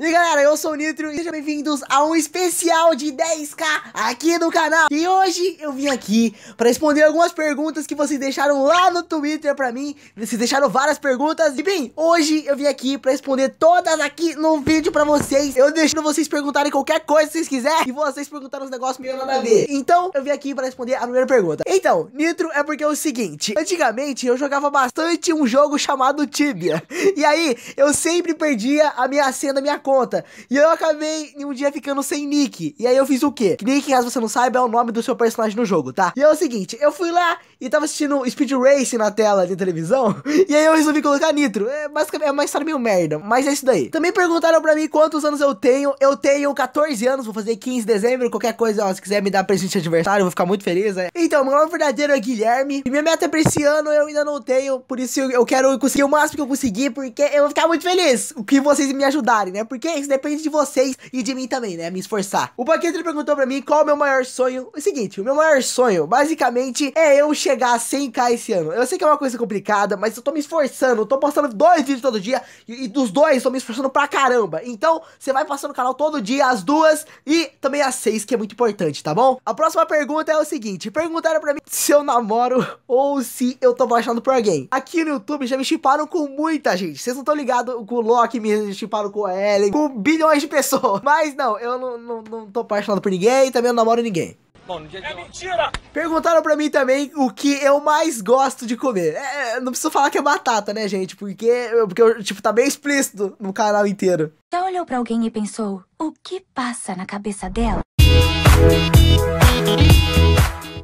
E galera, eu sou o Nitro e sejam bem-vindos a um especial de 10k aqui no canal. E hoje eu vim aqui para responder algumas perguntas que vocês deixaram lá no Twitter para mim. Vocês deixaram várias perguntas. E bem, hoje eu vim aqui para responder todas aqui no vídeo para vocês. Eu deixando vocês perguntarem qualquer coisa que vocês quiserem e vocês perguntaram os negócios meio nada a ver. Então, eu vim aqui para responder a primeira pergunta. Então, Nitro é porque é o seguinte, antigamente eu jogava bastante um jogo chamado Tibia. E aí, eu sempre perdia a minha cena, a minha conta. E eu acabei um dia ficando sem nick. E aí eu fiz o quê? Que nick, caso você não saiba, é o nome do seu personagem no jogo, tá? E é o seguinte, eu fui lá e tava assistindo Speed Race na tela de televisão. E aí eu resolvi colocar Nitro. É basicamente é uma história meio merda, mas é isso daí. Também perguntaram pra mim quantos anos eu tenho. Eu tenho 14 anos, vou fazer 15 de dezembro. Qualquer coisa, ó, se quiser me dar presente de aniversário, eu vou ficar muito feliz, né? Então, meu nome verdadeiro é Guilherme. E minha meta pra esse ano eu ainda não tenho. Por isso eu quero conseguir o máximo que eu conseguir, porque eu vou ficar muito feliz. O que vocês me ajudarem, né? Porque porque isso depende de vocês e de mim também, né? Me esforçar. O Paquito perguntou pra mim qual é o meu maior sonho. É o seguinte, o meu maior sonho, basicamente, é eu chegar a 100k esse ano. Eu sei que é uma coisa complicada, mas eu tô me esforçando. Eu tô postando dois vídeos todo dia e, e dos dois tô me esforçando pra caramba. Então, você vai passando o canal todo dia, as duas e também as seis, que é muito importante, tá bom? A próxima pergunta é o seguinte. Perguntaram pra mim se eu namoro ou se eu tô baixando por alguém. Aqui no YouTube já me chiparam com muita gente. Vocês não estão ligados com o Loki, me chiparam com a L. Ellen com bilhões de pessoas. Mas não, eu não, não, não tô apaixonado por ninguém e também não namoro ninguém. Bom, é mentira! Perguntaram pra mim também o que eu mais gosto de comer. É, é não preciso falar que é batata, né, gente? Porque, porque tipo, tá bem explícito no canal inteiro. Já olhou pra alguém e pensou, o que passa na cabeça dela?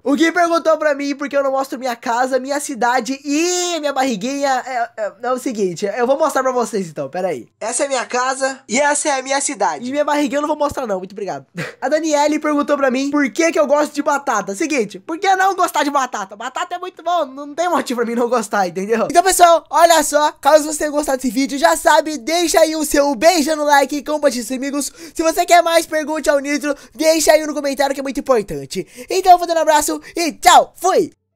O Gui perguntou pra mim porque eu não mostro minha casa, minha cidade e minha barriguinha. É, é, é o seguinte, eu vou mostrar pra vocês então, peraí. Essa é minha casa e essa é a minha cidade. E minha barriguinha eu não vou mostrar não, muito obrigado. A Daniele perguntou pra mim por que que eu gosto de batata. Seguinte, por que não gostar de batata? Batata é muito bom, não tem motivo pra mim não gostar, entendeu? Então pessoal, olha só, caso você tenha gostado desse vídeo, já sabe, deixa aí o seu beijo no like e compartilha com amigos. Se você quer mais, pergunte ao Nitro, deixa aí no comentário que é muito importante. Então, vou dando um abraço e tchau, fui!